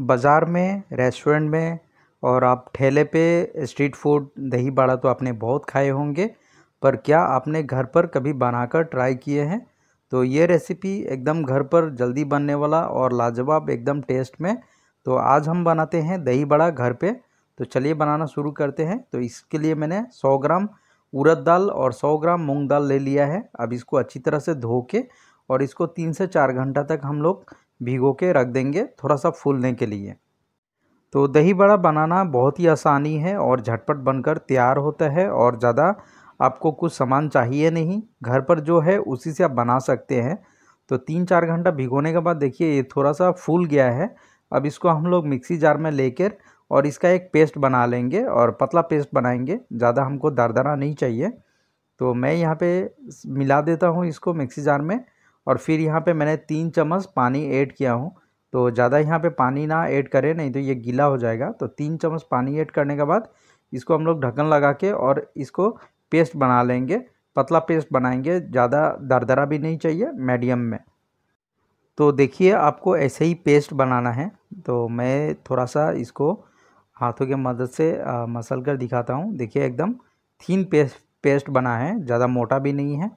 बाज़ार में रेस्टोरेंट में और आप ठेले पे स्ट्रीट फूड दही बड़ा तो आपने बहुत खाए होंगे पर क्या आपने घर पर कभी बनाकर ट्राई किए हैं तो ये रेसिपी एकदम घर पर जल्दी बनने वाला और लाजवाब एकदम टेस्ट में तो आज हम बनाते हैं दही बड़ा घर पे तो चलिए बनाना शुरू करते हैं तो इसके लिए मैंने 100 ग्राम उड़द दाल और 100 ग्राम मूंग दाल ले लिया है अब इसको अच्छी तरह से धो के और इसको तीन से चार घंटा तक हम लोग भिगो के रख देंगे थोड़ा सा फूलने के लिए तो दही बड़ा बनाना बहुत ही आसानी है और झटपट बनकर तैयार होता है और ज़्यादा आपको कुछ सामान चाहिए नहीं घर पर जो है उसी से आप बना सकते हैं तो तीन चार घंटा भिगोने के बाद देखिए ये थोड़ा सा फूल गया है अब इसको हम लोग मिक्सी जार में लेकर और इसका एक पेस्ट बना लेंगे और पतला पेस्ट बनाएंगे ज़्यादा हमको दरदरा नहीं चाहिए तो मैं यहाँ पे मिला देता हूँ इसको मिक्सी जार में और फिर यहाँ पे मैंने तीन चम्मच पानी ऐड किया हूँ तो ज़्यादा यहाँ पे पानी ना ऐड करें नहीं तो ये गीला हो जाएगा तो तीन चम्मच पानी ऐड करने के बाद इसको हम लोग ढक्कन लगा के और इसको पेस्ट बना लेंगे पतला पेस्ट बनाएंगे ज़्यादा दरदरा भी नहीं चाहिए मीडियम में तो देखिए आपको ऐसे ही पेस्ट बनाना है तो मैं थोड़ा सा इसको हाथों के मदद से मसल कर दिखाता हूँ देखिए एकदम थीन पेस्ट पेस्ट बना है ज़्यादा मोटा भी नहीं है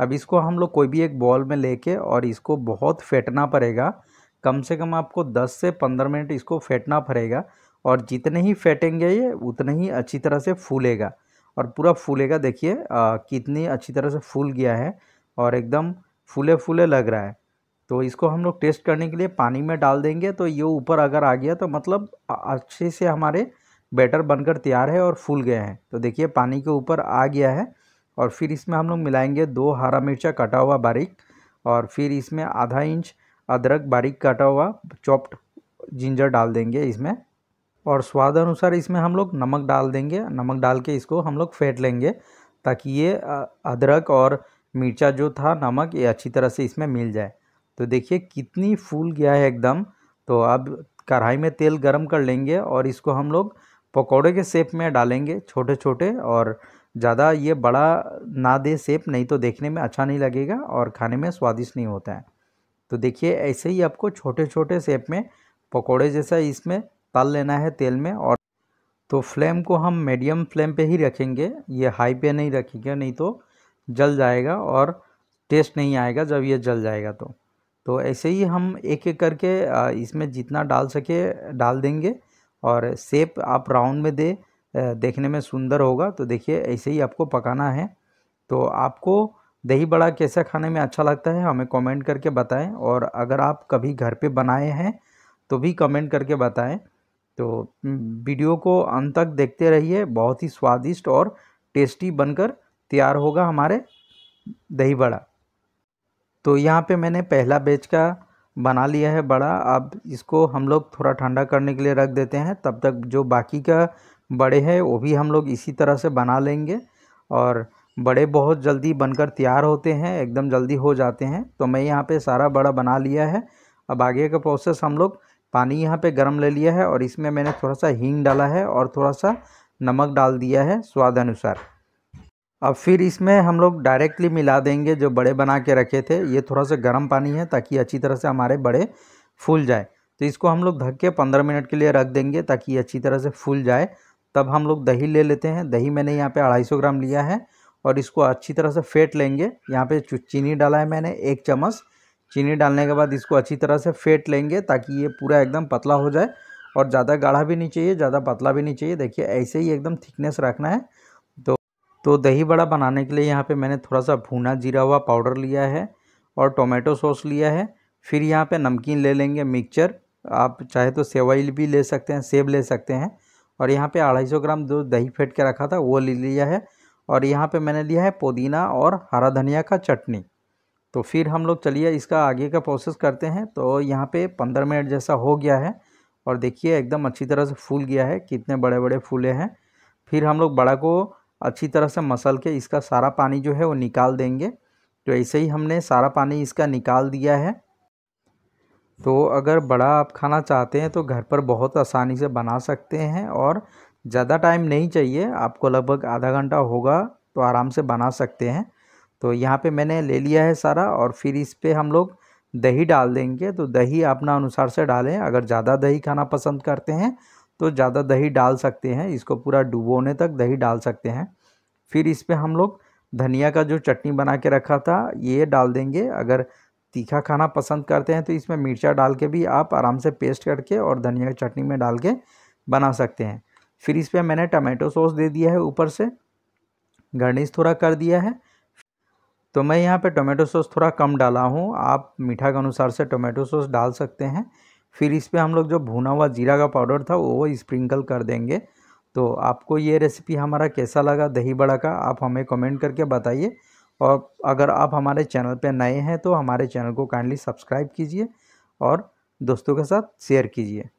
अब इसको हम लोग कोई भी एक बॉल में लेके और इसको बहुत फेंटना पड़ेगा कम से कम आपको 10 से 15 मिनट इसको फेंटना पड़ेगा और जितने ही फेंटेंगे ये उतने ही अच्छी तरह से फूलेगा और पूरा फूलेगा देखिए कितनी अच्छी तरह से फूल गया है और एकदम फूले फूले लग रहा है तो इसको हम लोग टेस्ट करने के लिए पानी में डाल देंगे तो ये ऊपर अगर आ गया तो मतलब अच्छे से हमारे बैटर बनकर तैयार है और फूल गए हैं तो देखिए पानी के ऊपर आ गया है और फिर इसमें हम लोग मिलाएंगे दो हरा मिर्चा काटा हुआ बारीक और फिर इसमें आधा इंच अदरक बारीक काटा हुआ चॉप्ड जिंजर डाल देंगे इसमें और स्वाद अनुसार इसमें हम लोग नमक डाल देंगे नमक डाल के इसको हम लोग फेंट लेंगे ताकि ये अदरक और मिर्चा जो था नमक ये अच्छी तरह से इसमें मिल जाए तो देखिए कितनी फूल गया है एकदम तो अब कढ़ाई में तेल गरम कर लेंगे और इसको हम लोग पकौड़े के शेप में डालेंगे छोटे छोटे और ज़्यादा ये बड़ा ना दे सेप नहीं तो देखने में अच्छा नहीं लगेगा और खाने में स्वादिष्ट नहीं होता है तो देखिए ऐसे ही आपको छोटे छोटे सेप में पकोड़े जैसा इसमें तल लेना है तेल में और तो फ्लेम को हम मीडियम फ्लेम पे ही रखेंगे ये हाई पे नहीं रखेंगे नहीं तो जल जाएगा और टेस्ट नहीं आएगा जब ये जल जाएगा तो तो ऐसे ही हम एक एक करके इसमें जितना डाल सके डाल देंगे और सेप आप राउंड में दे देखने में सुंदर होगा तो देखिए ऐसे ही आपको पकाना है तो आपको दही बड़ा कैसा खाने में अच्छा लगता है हमें कमेंट करके बताएं और अगर आप कभी घर पे बनाए हैं तो भी कमेंट करके बताएं तो वीडियो को अंत तक देखते रहिए बहुत ही स्वादिष्ट और टेस्टी बनकर तैयार होगा हमारे दही बड़ा तो यहाँ पे मैंने पहला बेच का बना लिया है बड़ा अब इसको हम लोग थोड़ा ठंडा करने के लिए रख देते हैं तब तक जो बाकी का बड़े हैं वो भी हम लोग इसी तरह से बना लेंगे और बड़े बहुत जल्दी बनकर तैयार होते हैं एकदम जल्दी हो जाते हैं तो मैं यहाँ पे सारा बड़ा बना लिया है अब आगे का प्रोसेस हम लोग पानी यहाँ पे गर्म ले लिया है और इसमें मैंने थोड़ा सा हींग डाला है और थोड़ा सा नमक डाल दिया है स्वाद अनुसार अब फिर इसमें हम लोग डायरेक्टली मिला देंगे जो बड़े बना के रखे थे ये थोड़ा सा गर्म पानी है ताकि अच्छी तरह से हमारे बड़े फूल जाए तो इसको हम लोग ढक के पंद्रह मिनट के लिए रख देंगे ताकि अच्छी तरह से फूल जाए तब हम लोग दही ले लेते हैं दही मैंने यहाँ पे 250 ग्राम लिया है और इसको अच्छी तरह से फेंट लेंगे यहाँ पे चीनी डाला है मैंने एक चम्मच चीनी डालने के बाद इसको अच्छी तरह से फेंट लेंगे ताकि ये पूरा एकदम पतला हो जाए और ज़्यादा गाढ़ा भी नहीं चाहिए ज़्यादा पतला भी नहीं चाहिए देखिए ऐसे ही एकदम थिकनेस रखना है तो तो दही बड़ा बनाने के लिए यहाँ पर मैंने थोड़ा सा भुना जीरा हुआ पाउडर लिया है और टोमेटो सॉस लिया है फिर यहाँ पर नमकीन ले लेंगे मिक्सचर आप चाहे तो सेवाइल भी ले सकते हैं सेब ले सकते हैं और यहाँ पे अढ़ाई सौ ग्राम जो दही फेंट के रखा था वो ले लिया है और यहाँ पे मैंने लिया है पुदीना और हरा धनिया का चटनी तो फिर हम लोग चलिए इसका आगे का प्रोसेस करते हैं तो यहाँ पे पंद्रह मिनट जैसा हो गया है और देखिए एकदम अच्छी तरह से फूल गया है कितने बड़े बड़े फूले हैं फिर हम लोग बड़ा को अच्छी तरह से मसल के इसका सारा पानी जो है वो निकाल देंगे तो ऐसे ही हमने सारा पानी इसका निकाल दिया है तो अगर बड़ा आप खाना चाहते हैं तो घर पर बहुत आसानी से बना सकते हैं और ज़्यादा टाइम नहीं चाहिए आपको लगभग आधा घंटा होगा तो आराम से बना सकते हैं तो यहाँ पे मैंने ले लिया है सारा और फिर इस पर हम लोग दही डाल देंगे तो दही अपना अनुसार से डालें अगर ज़्यादा दही खाना पसंद करते हैं तो ज़्यादा दही डाल सकते हैं इसको पूरा डुबोने तक दही डाल सकते हैं फिर इस पर हम लोग धनिया का जो चटनी बना के रखा था ये डाल देंगे अगर तीखा खाना पसंद करते हैं तो इसमें मिर्चा डाल के भी आप आराम से पेस्ट करके और धनिया की चटनी में डाल के बना सकते हैं फिर इस पर मैंने टमाटो सॉस दे दिया है ऊपर से गार्निश थोड़ा कर दिया है तो मैं यहाँ पे टोमेटो सॉस थोड़ा कम डाला हूँ आप मीठा के अनुसार से टोमेटो सॉस डाल सकते हैं फिर इस पर हम लोग जो भुना हुआ जीरा का पाउडर था वो स्प्रिंकल कर देंगे तो आपको ये रेसिपी हमारा कैसा लगा दही बड़ा का आप हमें कमेंट करके बताइए और अगर आप हमारे चैनल पर नए हैं तो हमारे चैनल को काइंडली सब्सक्राइब कीजिए और दोस्तों के साथ शेयर कीजिए